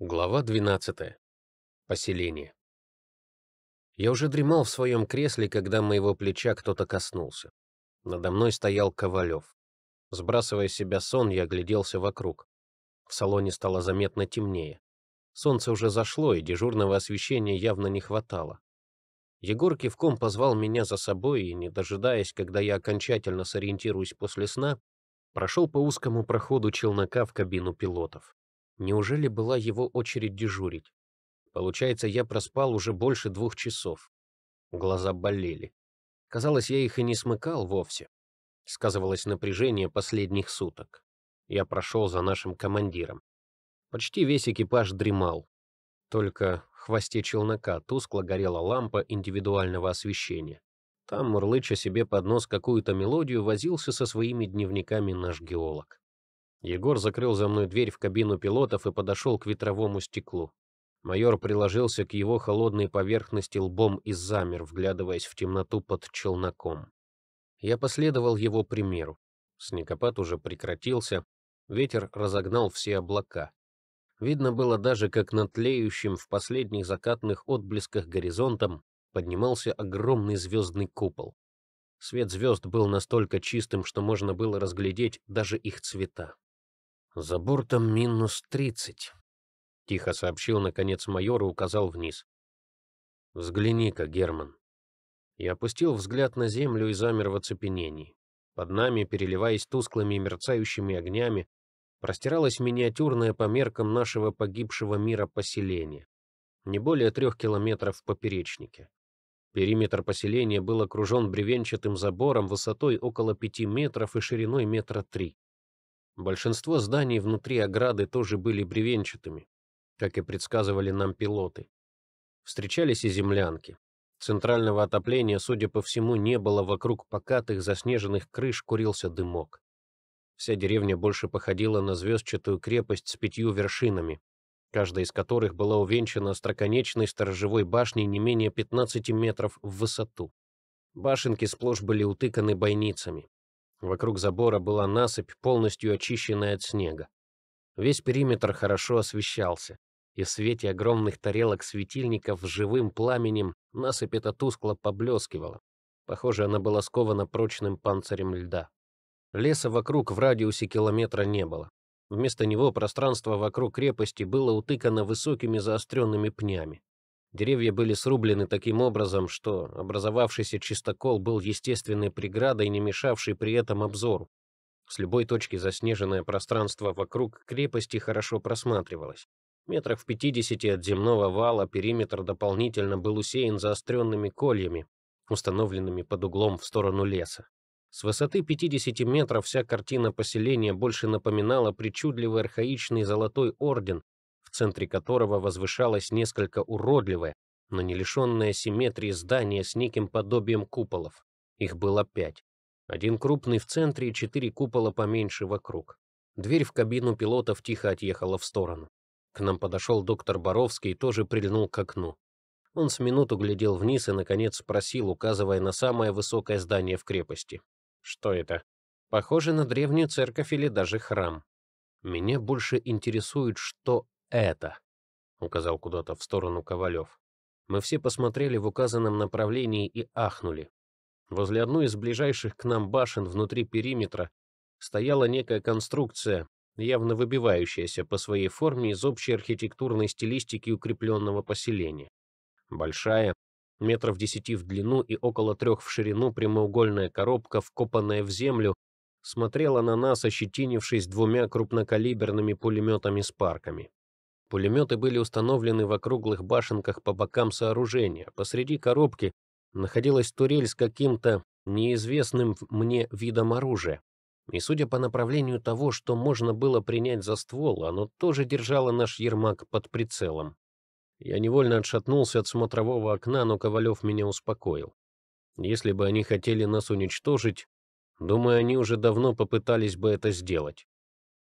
Глава 12. Поселение. Я уже дремал в своем кресле, когда моего плеча кто-то коснулся. Надо мной стоял Ковалев. Сбрасывая с себя сон, я огляделся вокруг. В салоне стало заметно темнее. Солнце уже зашло, и дежурного освещения явно не хватало. Егор кивком позвал меня за собой, и, не дожидаясь, когда я окончательно сориентируюсь после сна, прошел по узкому проходу челнока в кабину пилотов. Неужели была его очередь дежурить? Получается, я проспал уже больше двух часов. Глаза болели. Казалось, я их и не смыкал вовсе. Сказывалось напряжение последних суток. Я прошел за нашим командиром. Почти весь экипаж дремал. Только в хвосте челнока тускло горела лампа индивидуального освещения. Там, мурлыча себе под нос какую-то мелодию, возился со своими дневниками наш геолог. Егор закрыл за мной дверь в кабину пилотов и подошел к ветровому стеклу. Майор приложился к его холодной поверхности лбом и замер, вглядываясь в темноту под челноком. Я последовал его примеру. Снегопад уже прекратился, ветер разогнал все облака. Видно было даже, как над тлеющим в последних закатных отблесках горизонтом поднимался огромный звездный купол. Свет звезд был настолько чистым, что можно было разглядеть даже их цвета. «За бортом минус тридцать», — тихо сообщил, наконец, майор и указал вниз. «Взгляни-ка, Герман». Я опустил взгляд на землю и замер в оцепенении. Под нами, переливаясь тусклыми и мерцающими огнями, простиралось миниатюрное по меркам нашего погибшего мира поселение, не более трех километров в поперечнике. Периметр поселения был окружен бревенчатым забором высотой около пяти метров и шириной метра три. Большинство зданий внутри ограды тоже были бревенчатыми, как и предсказывали нам пилоты. Встречались и землянки. Центрального отопления, судя по всему, не было, вокруг покатых заснеженных крыш курился дымок. Вся деревня больше походила на звездчатую крепость с пятью вершинами, каждая из которых была увенчана остроконечной сторожевой башней не менее 15 метров в высоту. Башенки сплошь были утыканы бойницами. Вокруг забора была насыпь, полностью очищенная от снега. Весь периметр хорошо освещался, и в свете огромных тарелок светильников с живым пламенем насыпь эта тускло поблескивала. Похоже, она была скована прочным панцирем льда. Леса вокруг в радиусе километра не было. Вместо него пространство вокруг крепости было утыкано высокими заостренными пнями. Деревья были срублены таким образом, что образовавшийся чистокол был естественной преградой, не мешавшей при этом обзору. С любой точки заснеженное пространство вокруг крепости хорошо просматривалось. Метрах в 50 от земного вала периметр дополнительно был усеян заостренными кольями, установленными под углом в сторону леса. С высоты 50 метров вся картина поселения больше напоминала причудливый архаичный золотой орден, центре которого возвышалось несколько уродливое, но не лишенное симметрии здание с неким подобием куполов. Их было пять. Один крупный в центре и четыре купола поменьше вокруг. Дверь в кабину пилотов тихо отъехала в сторону. К нам подошел доктор Боровский и тоже прильнул к окну. Он с минуту глядел вниз и, наконец, спросил, указывая на самое высокое здание в крепости. «Что это?» «Похоже на древнюю церковь или даже храм. Меня больше интересует, что это», — указал куда-то в сторону Ковалев. Мы все посмотрели в указанном направлении и ахнули. Возле одной из ближайших к нам башен внутри периметра стояла некая конструкция, явно выбивающаяся по своей форме из общей архитектурной стилистики укрепленного поселения. Большая, метров десяти в длину и около трех в ширину прямоугольная коробка, вкопанная в землю, смотрела на нас, ощетинившись двумя крупнокалиберными пулеметами с парками. Пулеметы были установлены в округлых башенках по бокам сооружения. Посреди коробки находилась турель с каким-то неизвестным мне видом оружия. И судя по направлению того, что можно было принять за ствол, оно тоже держало наш ермак под прицелом. Я невольно отшатнулся от смотрового окна, но Ковалев меня успокоил. Если бы они хотели нас уничтожить, думаю, они уже давно попытались бы это сделать.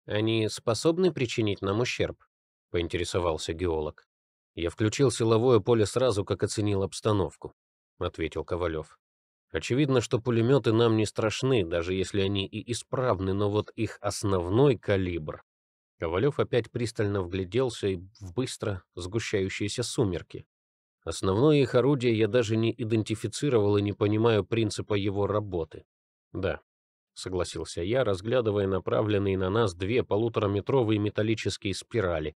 Они способны причинить нам ущерб? — поинтересовался геолог. «Я включил силовое поле сразу, как оценил обстановку», — ответил Ковалев. «Очевидно, что пулеметы нам не страшны, даже если они и исправны, но вот их основной калибр...» Ковалев опять пристально вгляделся и в быстро сгущающиеся сумерки. «Основное их орудие я даже не идентифицировал и не понимаю принципа его работы». «Да», — согласился я, разглядывая направленные на нас две полутораметровые металлические спирали,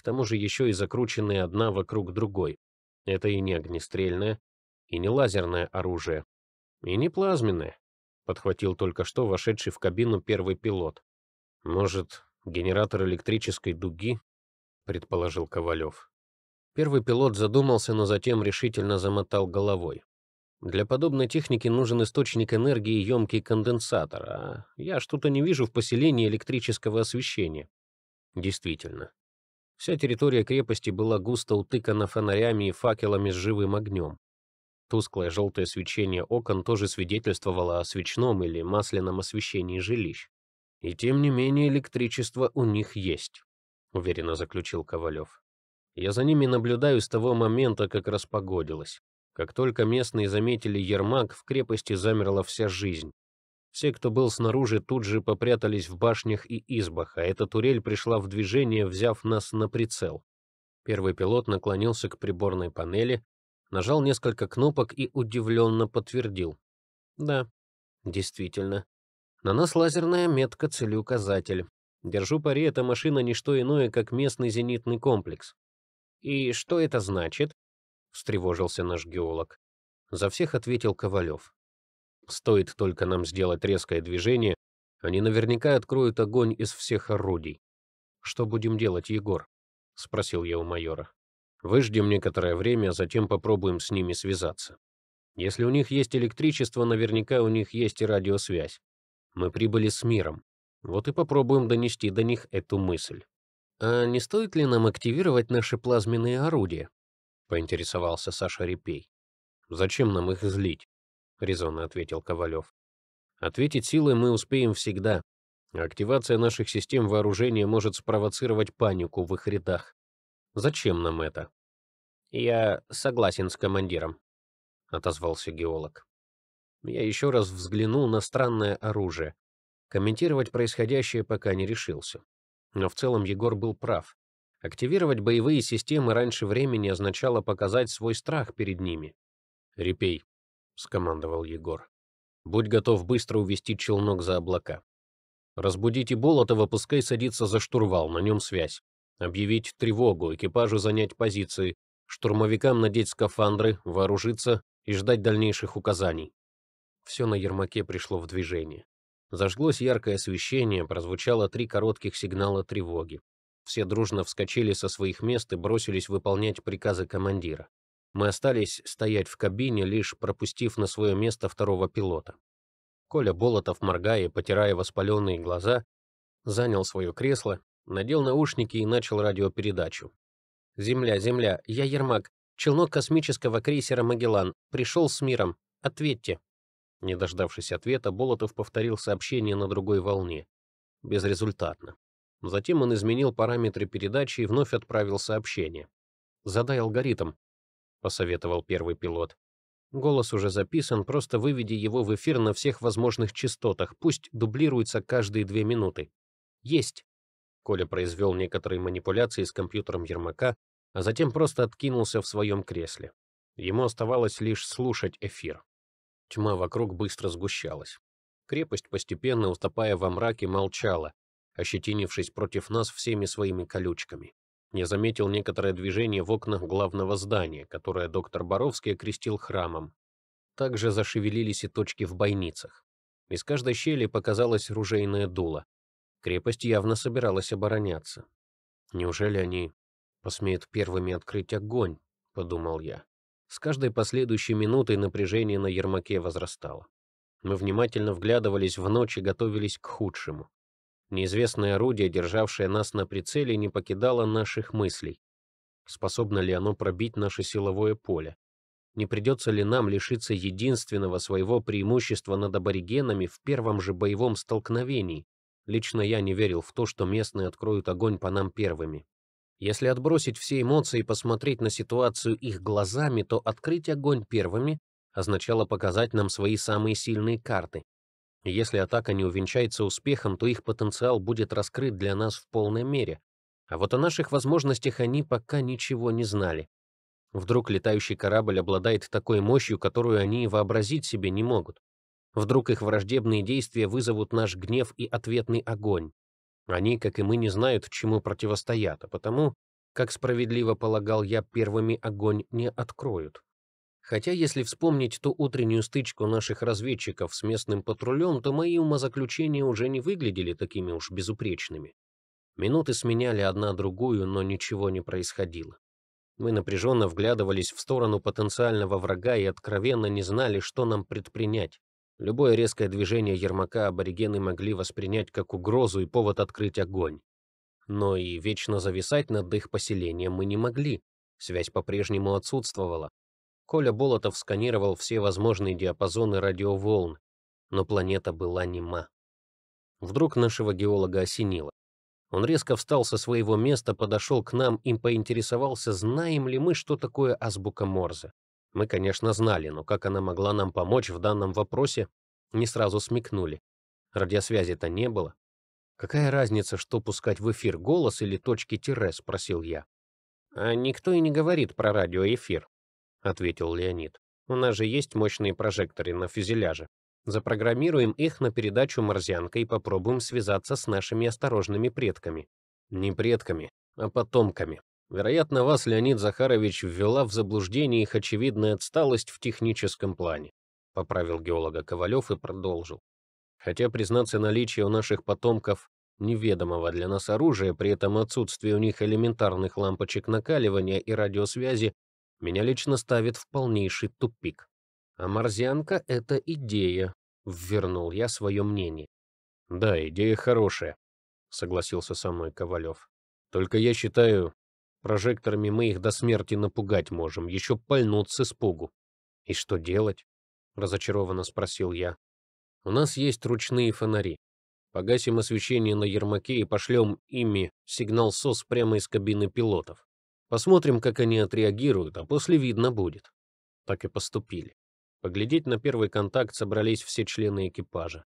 к тому же еще и закрученные одна вокруг другой. Это и не огнестрельное, и не лазерное оружие, и не плазменное, подхватил только что вошедший в кабину первый пилот. Может, генератор электрической дуги? предположил Ковалев. Первый пилот задумался, но затем решительно замотал головой. Для подобной техники нужен источник энергии и емкий конденсатор, а я что-то не вижу в поселении электрического освещения. Действительно, Вся территория крепости была густо утыкана фонарями и факелами с живым огнем. Тусклое желтое свечение окон тоже свидетельствовало о свечном или масляном освещении жилищ. «И тем не менее электричество у них есть», — уверенно заключил Ковалев. «Я за ними наблюдаю с того момента, как распогодилось. Как только местные заметили Ермак, в крепости замерла вся жизнь. Все, кто был снаружи, тут же попрятались в башнях и избах, а эта турель пришла в движение, взяв нас на прицел. Первый пилот наклонился к приборной панели, нажал несколько кнопок и удивленно подтвердил. «Да, действительно. На нас лазерная метка целеуказатель. Держу пари, эта машина не что иное, как местный зенитный комплекс». «И что это значит?» — встревожился наш геолог. За всех ответил Ковалев. Стоит только нам сделать резкое движение, они наверняка откроют огонь из всех орудий. «Что будем делать, Егор?» — спросил я у майора. «Выждем некоторое время, а затем попробуем с ними связаться. Если у них есть электричество, наверняка у них есть и радиосвязь. Мы прибыли с миром. Вот и попробуем донести до них эту мысль». «А не стоит ли нам активировать наши плазменные орудия?» — поинтересовался Саша Репей. «Зачем нам их злить? — резонно ответил Ковалев. «Ответить силой мы успеем всегда. Активация наших систем вооружения может спровоцировать панику в их рядах. Зачем нам это?» «Я согласен с командиром», — отозвался геолог. Я еще раз взглянул на странное оружие. Комментировать происходящее пока не решился. Но в целом Егор был прав. Активировать боевые системы раньше времени означало показать свой страх перед ними. «Репей, скомандовал Егор. «Будь готов быстро увести челнок за облака. Разбудите Болотова, пускай садится за штурвал, на нем связь. Объявить тревогу, экипажу занять позиции, штурмовикам надеть скафандры, вооружиться и ждать дальнейших указаний». Все на Ермаке пришло в движение. Зажглось яркое освещение, прозвучало три коротких сигнала тревоги. Все дружно вскочили со своих мест и бросились выполнять приказы командира. Мы остались стоять в кабине, лишь пропустив на свое место второго пилота. Коля Болотов, моргая и потирая воспаленные глаза, занял свое кресло, надел наушники и начал радиопередачу. «Земля, земля, я Ермак, челнок космического крейсера «Магеллан», пришел с миром, ответьте». Не дождавшись ответа, Болотов повторил сообщение на другой волне. Безрезультатно. Затем он изменил параметры передачи и вновь отправил сообщение. «Задай алгоритм, — посоветовал первый пилот. «Голос уже записан, просто выведи его в эфир на всех возможных частотах, пусть дублируется каждые две минуты». «Есть!» Коля произвел некоторые манипуляции с компьютером Ермака, а затем просто откинулся в своем кресле. Ему оставалось лишь слушать эфир. Тьма вокруг быстро сгущалась. Крепость, постепенно уступая во мраке, молчала, ощетинившись против нас всеми своими колючками. Я заметил некоторое движение в окнах главного здания, которое доктор Боровский окрестил храмом. Также зашевелились и точки в бойницах. Из каждой щели показалось ружейное дуло. Крепость явно собиралась обороняться. «Неужели они посмеют первыми открыть огонь?» — подумал я. С каждой последующей минутой напряжение на Ермаке возрастало. Мы внимательно вглядывались в ночь и готовились к худшему. Неизвестное орудие, державшее нас на прицеле, не покидало наших мыслей. Способно ли оно пробить наше силовое поле? Не придется ли нам лишиться единственного своего преимущества над аборигенами в первом же боевом столкновении? Лично я не верил в то, что местные откроют огонь по нам первыми. Если отбросить все эмоции и посмотреть на ситуацию их глазами, то открыть огонь первыми означало показать нам свои самые сильные карты, если атака не увенчается успехом, то их потенциал будет раскрыт для нас в полной мере. А вот о наших возможностях они пока ничего не знали. Вдруг летающий корабль обладает такой мощью, которую они и вообразить себе не могут. Вдруг их враждебные действия вызовут наш гнев и ответный огонь. Они, как и мы, не знают, чему противостоят, а потому, как справедливо полагал я, первыми огонь не откроют. Хотя, если вспомнить ту утреннюю стычку наших разведчиков с местным патрулем, то мои умозаключения уже не выглядели такими уж безупречными. Минуты сменяли одна другую, но ничего не происходило. Мы напряженно вглядывались в сторону потенциального врага и откровенно не знали, что нам предпринять. Любое резкое движение Ермака аборигены могли воспринять как угрозу и повод открыть огонь. Но и вечно зависать над их поселением мы не могли. Связь по-прежнему отсутствовала. Коля Болотов сканировал все возможные диапазоны радиоволн, но планета была нема. Вдруг нашего геолога осенило. Он резко встал со своего места, подошел к нам и поинтересовался, знаем ли мы, что такое азбука Морзе. Мы, конечно, знали, но как она могла нам помочь в данном вопросе, не сразу смекнули. Радиосвязи-то не было. «Какая разница, что пускать в эфир, голос или точки тире?» — спросил я. «А никто и не говорит про радиоэфир», — ответил Леонид. «У нас же есть мощные прожекторы на фюзеляже. Запрограммируем их на передачу «Морзянка» и попробуем связаться с нашими осторожными предками». «Не предками, а потомками», Вероятно, вас, Леонид Захарович, ввела в заблуждение их очевидная отсталость в техническом плане», — поправил геолога Ковалев и продолжил. «Хотя, признаться, наличие у наших потомков неведомого для нас оружия, при этом отсутствие у них элементарных лампочек накаливания и радиосвязи меня лично ставит в полнейший тупик. А Морзянка – это идея, — ввернул я свое мнение. «Да, идея хорошая», — согласился со мной Ковалев. «Только я считаю, прожекторами мы их до смерти напугать можем, еще пальнут с испугу». «И что делать?» — разочарованно спросил я. «У нас есть ручные фонари. Погасим освещение на Ермаке и пошлем ими сигнал СОС прямо из кабины пилотов. Посмотрим, как они отреагируют, а после видно будет. Так и поступили. Поглядеть на первый контакт собрались все члены экипажа.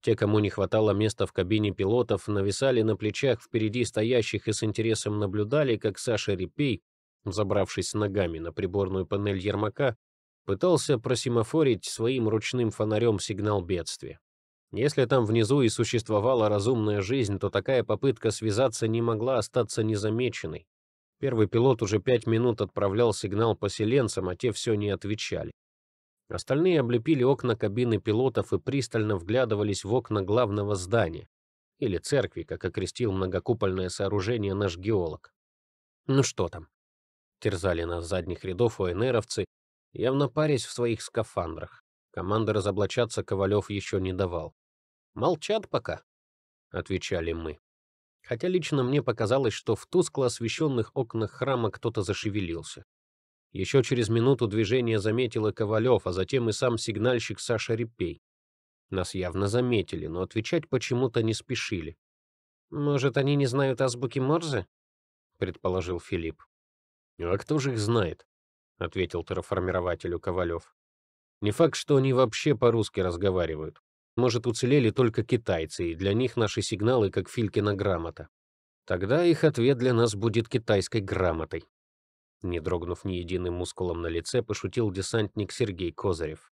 Те, кому не хватало места в кабине пилотов, нависали на плечах впереди стоящих и с интересом наблюдали, как Саша Репей, забравшись ногами на приборную панель Ермака, пытался просимофорить своим ручным фонарем сигнал бедствия. Если там внизу и существовала разумная жизнь, то такая попытка связаться не могла остаться незамеченной. Первый пилот уже пять минут отправлял сигнал поселенцам, а те все не отвечали. Остальные облепили окна кабины пилотов и пристально вглядывались в окна главного здания, или церкви, как окрестил многокупольное сооружение наш геолог. «Ну что там?» — терзали нас задних рядов ОНРовцы, явно парясь в своих скафандрах. Команда разоблачаться Ковалев еще не давал. «Молчат пока», — отвечали мы хотя лично мне показалось, что в тускло освещенных окнах храма кто-то зашевелился. Еще через минуту движение заметила Ковалев, а затем и сам сигнальщик Саша Репей. Нас явно заметили, но отвечать почему-то не спешили. «Может, они не знают азбуки Морзе?» — предположил Филипп. «А кто же их знает?» — ответил терраформирователю Ковалев. «Не факт, что они вообще по-русски разговаривают. Может, уцелели только китайцы, и для них наши сигналы как Филькина грамота. Тогда их ответ для нас будет китайской грамотой. Не дрогнув ни единым мускулом на лице, пошутил десантник Сергей Козырев.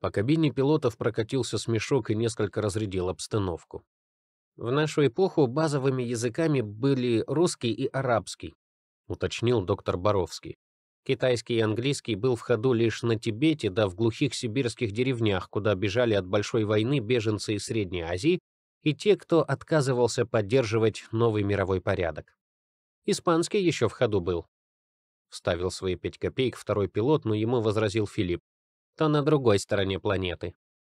По кабине пилотов прокатился смешок и несколько разрядил обстановку. В нашу эпоху базовыми языками были русский и арабский, уточнил доктор Боровский. Китайский и английский был в ходу лишь на Тибете да в глухих сибирских деревнях, куда бежали от большой войны беженцы из Средней Азии и те, кто отказывался поддерживать новый мировой порядок. Испанский еще в ходу был. Вставил свои пять копеек второй пилот, но ему возразил Филипп. «Та на другой стороне планеты».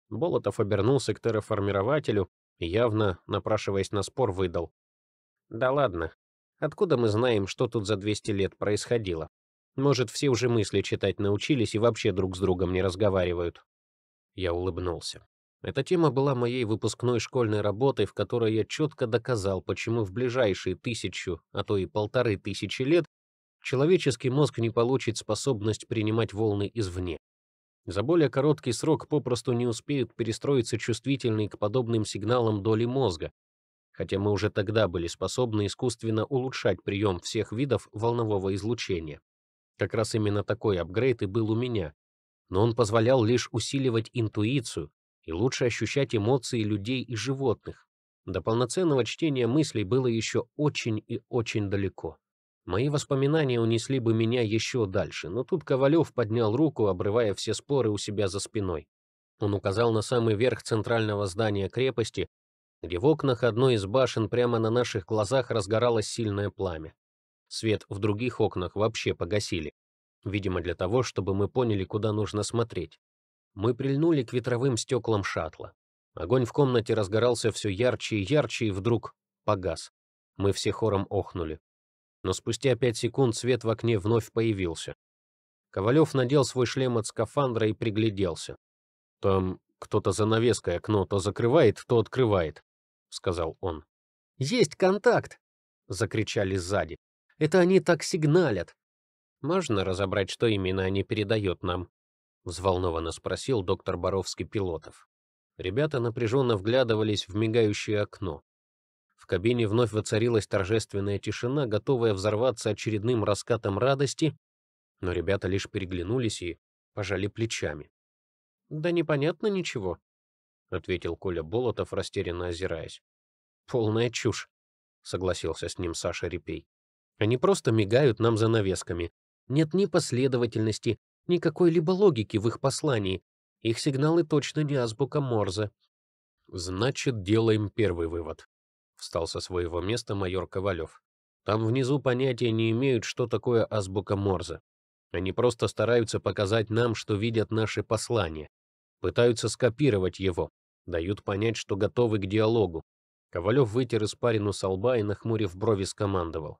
Болотов обернулся к терраформирователю и, явно напрашиваясь на спор, выдал. «Да ладно. Откуда мы знаем, что тут за 200 лет происходило? Может, все уже мысли читать научились и вообще друг с другом не разговаривают. Я улыбнулся. Эта тема была моей выпускной школьной работой, в которой я четко доказал, почему в ближайшие тысячу, а то и полторы тысячи лет человеческий мозг не получит способность принимать волны извне. За более короткий срок попросту не успеют перестроиться чувствительные к подобным сигналам доли мозга, хотя мы уже тогда были способны искусственно улучшать прием всех видов волнового излучения. Как раз именно такой апгрейд и был у меня. Но он позволял лишь усиливать интуицию и лучше ощущать эмоции людей и животных. До полноценного чтения мыслей было еще очень и очень далеко. Мои воспоминания унесли бы меня еще дальше, но тут Ковалев поднял руку, обрывая все споры у себя за спиной. Он указал на самый верх центрального здания крепости, где в окнах одной из башен прямо на наших глазах разгоралось сильное пламя. Свет в других окнах вообще погасили. Видимо, для того, чтобы мы поняли, куда нужно смотреть. Мы прильнули к ветровым стеклам шаттла. Огонь в комнате разгорался все ярче и ярче, и вдруг погас. Мы все хором охнули. Но спустя пять секунд свет в окне вновь появился. Ковалев надел свой шлем от скафандра и пригляделся. «Там кто-то занавеской окно то закрывает, то открывает», — сказал он. «Есть контакт!» — закричали сзади. Это они так сигналят. Можно разобрать, что именно они передают нам? Взволнованно спросил доктор Боровский пилотов. Ребята напряженно вглядывались в мигающее окно. В кабине вновь воцарилась торжественная тишина, готовая взорваться очередным раскатом радости, но ребята лишь переглянулись и пожали плечами. «Да непонятно ничего», — ответил Коля Болотов, растерянно озираясь. «Полная чушь», — согласился с ним Саша Репей. Они просто мигают нам за навесками. Нет ни последовательности, ни какой-либо логики в их послании. Их сигналы точно не азбука Морзе. «Значит, делаем первый вывод», — встал со своего места майор Ковалев. «Там внизу понятия не имеют, что такое азбука Морзе. Они просто стараются показать нам, что видят наши послания. Пытаются скопировать его. Дают понять, что готовы к диалогу. Ковалев вытер испарину со лба и, нахмурив брови, скомандовал.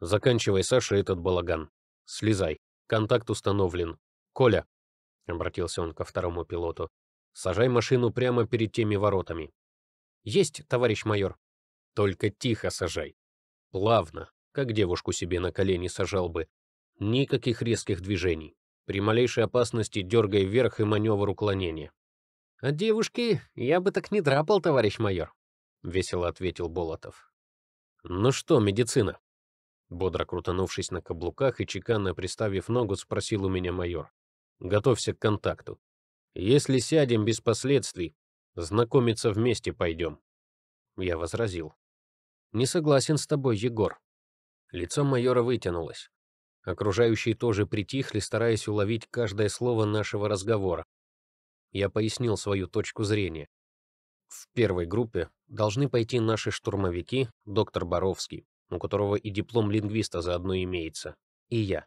Заканчивай, Саша, этот балаган. Слезай. Контакт установлен. Коля, — обратился он ко второму пилоту, — сажай машину прямо перед теми воротами. Есть, товарищ майор. Только тихо сажай. Плавно, как девушку себе на колени сажал бы. Никаких резких движений. При малейшей опасности дергай вверх и маневр уклонения. А девушки я бы так не драпал, товарищ майор», — весело ответил Болотов. «Ну что, медицина, Бодро крутанувшись на каблуках и чеканно приставив ногу, спросил у меня майор. «Готовься к контакту. Если сядем без последствий, знакомиться вместе пойдем». Я возразил. «Не согласен с тобой, Егор». Лицо майора вытянулось. Окружающие тоже притихли, стараясь уловить каждое слово нашего разговора. Я пояснил свою точку зрения. В первой группе должны пойти наши штурмовики, доктор Боровский, у которого и диплом лингвиста заодно имеется, и я.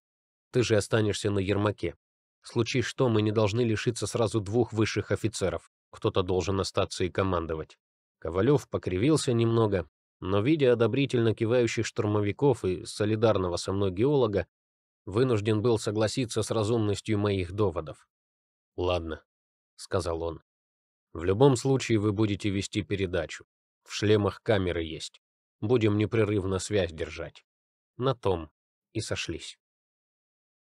Ты же останешься на Ермаке. Случись что, мы не должны лишиться сразу двух высших офицеров. Кто-то должен остаться и командовать». Ковалев покривился немного, но, видя одобрительно кивающих штурмовиков и солидарного со мной геолога, вынужден был согласиться с разумностью моих доводов. «Ладно», — сказал он. «В любом случае вы будете вести передачу. В шлемах камеры есть. Будем непрерывно связь держать. На том и сошлись.